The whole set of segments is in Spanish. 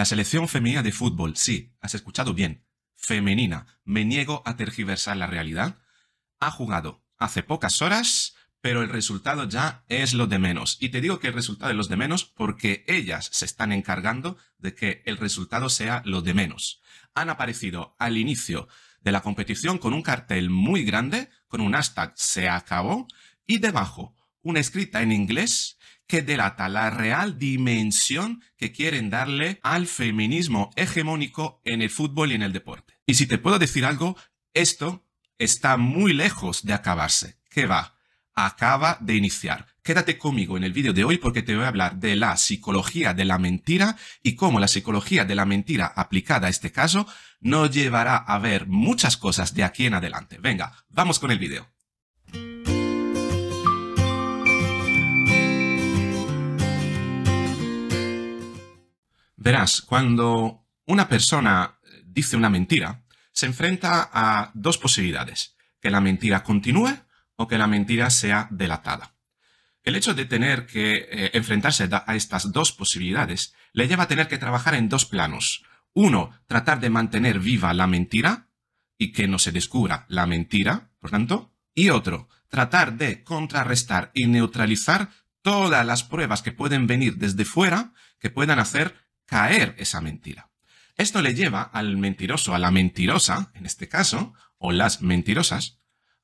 La selección femenina de fútbol, sí, has escuchado bien, femenina, me niego a tergiversar la realidad, ha jugado hace pocas horas, pero el resultado ya es lo de menos. Y te digo que el resultado es lo de menos porque ellas se están encargando de que el resultado sea lo de menos. Han aparecido al inicio de la competición con un cartel muy grande, con un hashtag se acabó, y debajo una escrita en inglés que delata la real dimensión que quieren darle al feminismo hegemónico en el fútbol y en el deporte. Y si te puedo decir algo, esto está muy lejos de acabarse. ¿Qué va? Acaba de iniciar. Quédate conmigo en el vídeo de hoy porque te voy a hablar de la psicología de la mentira y cómo la psicología de la mentira aplicada a este caso nos llevará a ver muchas cosas de aquí en adelante. Venga, vamos con el vídeo. Verás, cuando una persona dice una mentira, se enfrenta a dos posibilidades, que la mentira continúe o que la mentira sea delatada. El hecho de tener que eh, enfrentarse a estas dos posibilidades le lleva a tener que trabajar en dos planos. Uno, tratar de mantener viva la mentira y que no se descubra la mentira, por tanto. Y otro, tratar de contrarrestar y neutralizar todas las pruebas que pueden venir desde fuera que puedan hacer caer esa mentira. Esto le lleva al mentiroso, a la mentirosa, en este caso, o las mentirosas,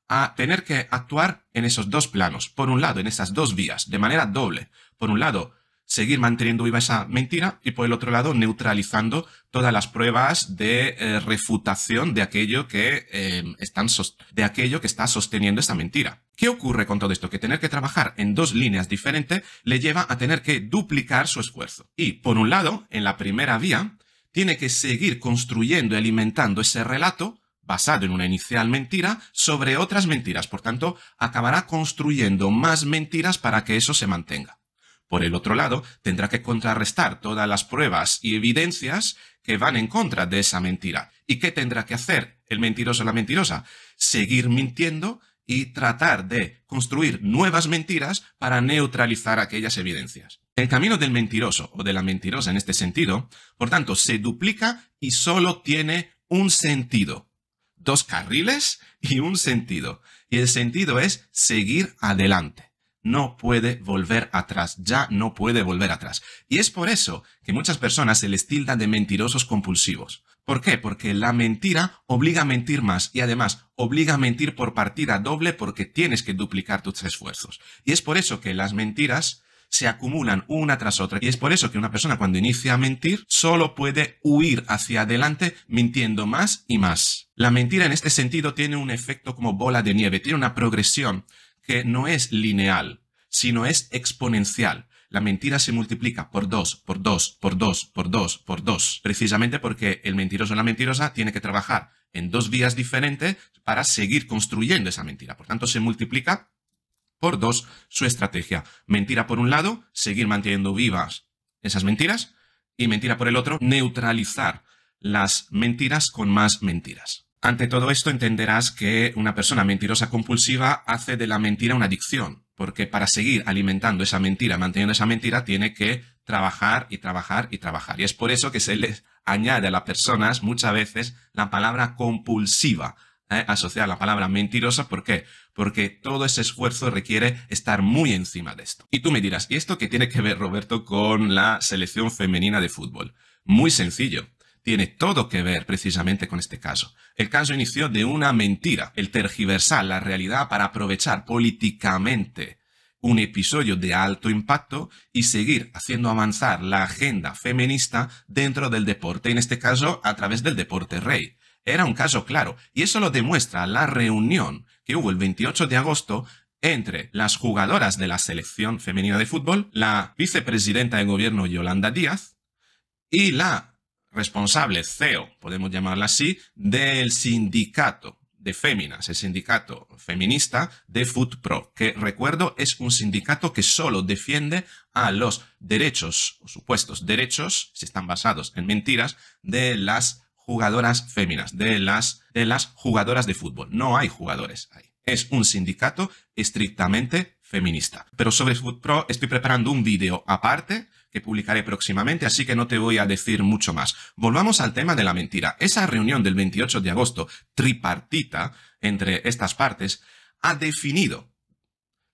a tener que actuar en esos dos planos. Por un lado, en esas dos vías, de manera doble. Por un lado, seguir manteniendo viva esa mentira y por el otro lado neutralizando todas las pruebas de eh, refutación de aquello que eh, están de aquello que está sosteniendo esa mentira. ¿Qué ocurre con todo esto? Que tener que trabajar en dos líneas diferentes le lleva a tener que duplicar su esfuerzo. Y por un lado, en la primera vía, tiene que seguir construyendo y alimentando ese relato basado en una inicial mentira sobre otras mentiras. Por tanto, acabará construyendo más mentiras para que eso se mantenga. Por el otro lado, tendrá que contrarrestar todas las pruebas y evidencias que van en contra de esa mentira. ¿Y qué tendrá que hacer el mentiroso o la mentirosa? Seguir mintiendo y tratar de construir nuevas mentiras para neutralizar aquellas evidencias. El camino del mentiroso o de la mentirosa en este sentido, por tanto, se duplica y solo tiene un sentido. Dos carriles y un sentido. Y el sentido es seguir adelante no puede volver atrás, ya no puede volver atrás. Y es por eso que muchas personas se les tilda de mentirosos compulsivos. ¿Por qué? Porque la mentira obliga a mentir más y además obliga a mentir por partida doble porque tienes que duplicar tus esfuerzos. Y es por eso que las mentiras se acumulan una tras otra. Y es por eso que una persona cuando inicia a mentir solo puede huir hacia adelante mintiendo más y más. La mentira en este sentido tiene un efecto como bola de nieve, tiene una progresión que no es lineal, sino es exponencial. La mentira se multiplica por dos, por dos, por dos, por dos, por dos, precisamente porque el mentiroso o la mentirosa tiene que trabajar en dos vías diferentes para seguir construyendo esa mentira. Por tanto, se multiplica por dos su estrategia. Mentira por un lado, seguir manteniendo vivas esas mentiras, y mentira por el otro, neutralizar las mentiras con más mentiras. Ante todo esto entenderás que una persona mentirosa compulsiva hace de la mentira una adicción, porque para seguir alimentando esa mentira, manteniendo esa mentira, tiene que trabajar y trabajar y trabajar. Y es por eso que se les añade a las personas muchas veces la palabra compulsiva, ¿eh? asociada a la palabra mentirosa. ¿Por qué? Porque todo ese esfuerzo requiere estar muy encima de esto. Y tú me dirás, ¿y esto qué tiene que ver, Roberto, con la selección femenina de fútbol? Muy sencillo tiene todo que ver precisamente con este caso. El caso inició de una mentira, el tergiversar la realidad para aprovechar políticamente un episodio de alto impacto y seguir haciendo avanzar la agenda feminista dentro del deporte, en este caso a través del deporte rey. Era un caso claro, y eso lo demuestra la reunión que hubo el 28 de agosto entre las jugadoras de la selección femenina de fútbol, la vicepresidenta de gobierno Yolanda Díaz y la responsable, CEO, podemos llamarla así, del sindicato de féminas, el sindicato feminista de Pro, que recuerdo es un sindicato que solo defiende a los derechos, supuestos derechos, si están basados en mentiras, de las jugadoras féminas, de las, de las jugadoras de fútbol. No hay jugadores ahí. Es un sindicato estrictamente feminista. Pero sobre Pro estoy preparando un video aparte que publicaré próximamente, así que no te voy a decir mucho más. Volvamos al tema de la mentira. Esa reunión del 28 de agosto, tripartita, entre estas partes, ha definido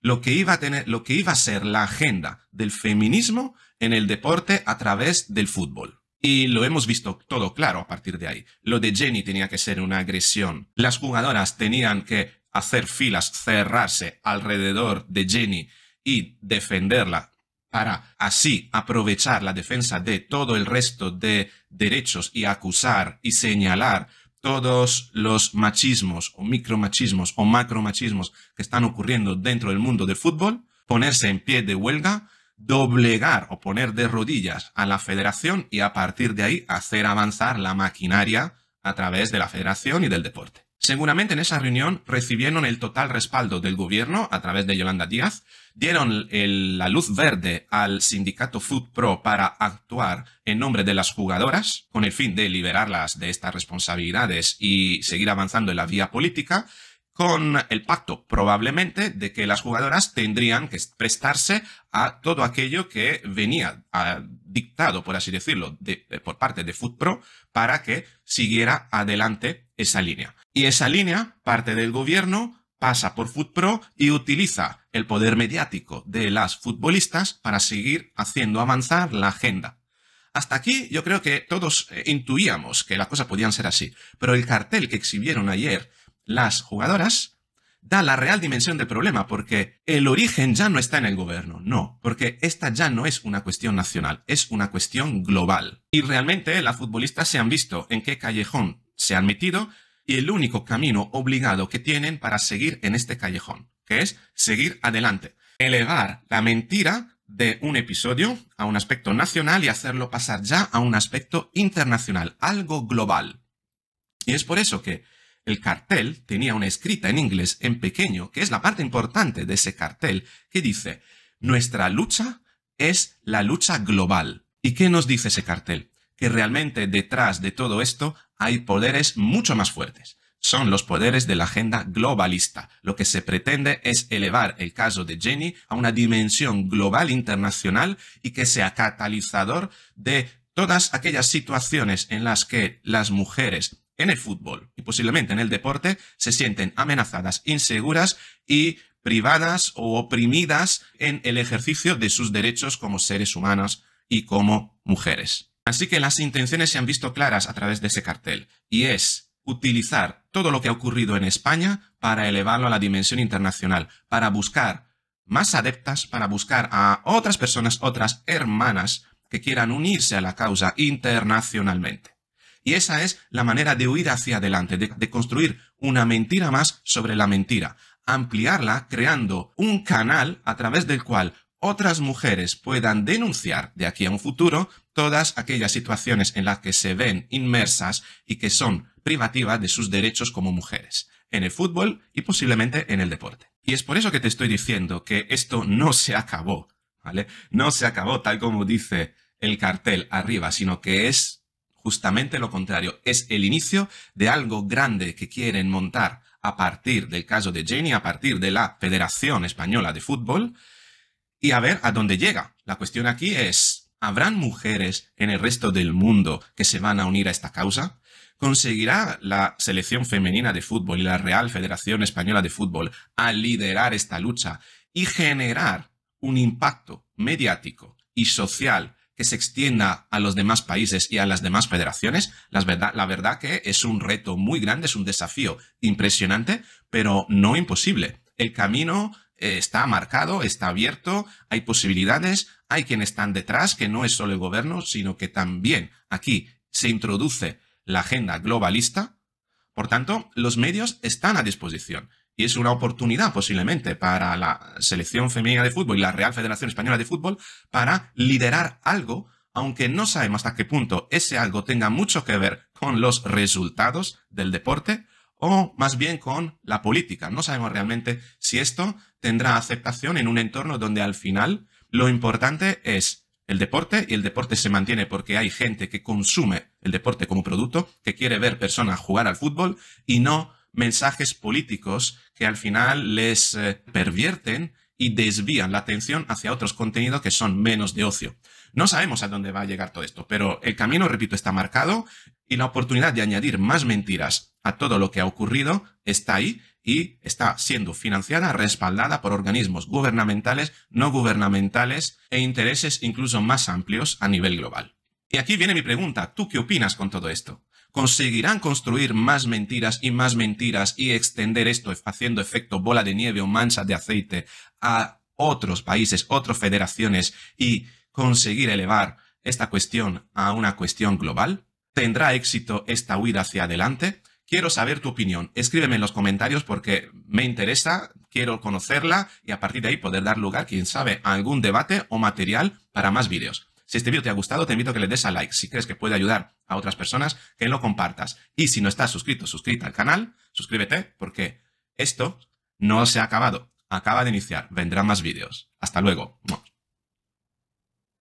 lo que iba a tener, lo que iba a ser la agenda del feminismo en el deporte a través del fútbol. Y lo hemos visto todo claro a partir de ahí. Lo de Jenny tenía que ser una agresión. Las jugadoras tenían que hacer filas, cerrarse alrededor de Jenny y defenderla para así aprovechar la defensa de todo el resto de derechos y acusar y señalar todos los machismos o micromachismos o macromachismos que están ocurriendo dentro del mundo del fútbol, ponerse en pie de huelga, doblegar o poner de rodillas a la federación y a partir de ahí hacer avanzar la maquinaria a través de la federación y del deporte. Seguramente en esa reunión recibieron el total respaldo del gobierno a través de Yolanda Díaz, dieron la luz verde al sindicato Food Pro para actuar en nombre de las jugadoras con el fin de liberarlas de estas responsabilidades y seguir avanzando en la vía política, con el pacto probablemente de que las jugadoras tendrían que prestarse a todo aquello que venía dictado, por así decirlo, por parte de Food Pro para que siguiera adelante esa línea. Y esa línea parte del gobierno, pasa por FootPro y utiliza el poder mediático de las futbolistas para seguir haciendo avanzar la agenda. Hasta aquí yo creo que todos eh, intuíamos que la cosa podían ser así, pero el cartel que exhibieron ayer las jugadoras da la real dimensión del problema, porque el origen ya no está en el gobierno, no, porque esta ya no es una cuestión nacional, es una cuestión global. Y realmente las futbolistas se han visto en qué callejón se han metido y el único camino obligado que tienen para seguir en este callejón, que es seguir adelante, elevar la mentira de un episodio a un aspecto nacional y hacerlo pasar ya a un aspecto internacional, algo global. Y es por eso que el cartel tenía una escrita en inglés en pequeño, que es la parte importante de ese cartel, que dice, nuestra lucha es la lucha global. ¿Y qué nos dice ese cartel? Que realmente detrás de todo esto hay poderes mucho más fuertes. Son los poderes de la agenda globalista. Lo que se pretende es elevar el caso de Jenny a una dimensión global internacional y que sea catalizador de todas aquellas situaciones en las que las mujeres en el fútbol y posiblemente en el deporte se sienten amenazadas, inseguras y privadas o oprimidas en el ejercicio de sus derechos como seres humanos y como mujeres. Así que las intenciones se han visto claras a través de ese cartel, y es utilizar todo lo que ha ocurrido en España para elevarlo a la dimensión internacional, para buscar más adeptas, para buscar a otras personas, otras hermanas que quieran unirse a la causa internacionalmente. Y esa es la manera de huir hacia adelante, de, de construir una mentira más sobre la mentira, ampliarla creando un canal a través del cual otras mujeres puedan denunciar de aquí a un futuro todas aquellas situaciones en las que se ven inmersas y que son privativas de sus derechos como mujeres, en el fútbol y posiblemente en el deporte. Y es por eso que te estoy diciendo que esto no se acabó, ¿vale? No se acabó tal como dice el cartel arriba, sino que es justamente lo contrario, es el inicio de algo grande que quieren montar a partir del caso de Jenny, a partir de la Federación Española de Fútbol, y a ver a dónde llega. La cuestión aquí es, ¿habrán mujeres en el resto del mundo que se van a unir a esta causa? ¿Conseguirá la selección femenina de fútbol y la Real Federación Española de Fútbol a liderar esta lucha y generar un impacto mediático y social que se extienda a los demás países y a las demás federaciones, la verdad, la verdad que es un reto muy grande, es un desafío impresionante, pero no imposible. El camino eh, está marcado, está abierto, hay posibilidades, hay quienes están detrás, que no es solo el gobierno, sino que también aquí se introduce la agenda globalista. Por tanto, los medios están a disposición y es una oportunidad posiblemente para la selección femenina de fútbol y la Real Federación Española de Fútbol para liderar algo, aunque no sabemos hasta qué punto ese algo tenga mucho que ver con los resultados del deporte o más bien con la política. No sabemos realmente y esto tendrá aceptación en un entorno donde al final lo importante es el deporte y el deporte se mantiene porque hay gente que consume el deporte como producto, que quiere ver personas jugar al fútbol y no mensajes políticos que al final les eh, pervierten y desvían la atención hacia otros contenidos que son menos de ocio. No sabemos a dónde va a llegar todo esto, pero el camino, repito, está marcado y la oportunidad de añadir más mentiras a todo lo que ha ocurrido está ahí y está siendo financiada, respaldada por organismos gubernamentales, no gubernamentales e intereses incluso más amplios a nivel global. Y aquí viene mi pregunta, ¿tú qué opinas con todo esto? conseguirán construir más mentiras y más mentiras y extender esto haciendo efecto bola de nieve o mancha de aceite a otros países, otras federaciones y conseguir elevar esta cuestión a una cuestión global? ¿Tendrá éxito esta huida hacia adelante? Quiero saber tu opinión. Escríbeme en los comentarios porque me interesa, quiero conocerla y a partir de ahí poder dar lugar, quién sabe, a algún debate o material para más vídeos. Si este vídeo te ha gustado, te invito a que le des a like. Si crees que puede ayudar a otras personas, que lo compartas. Y si no estás suscrito, suscríbete al canal, suscríbete, porque esto no se ha acabado. Acaba de iniciar. Vendrán más vídeos. Hasta luego.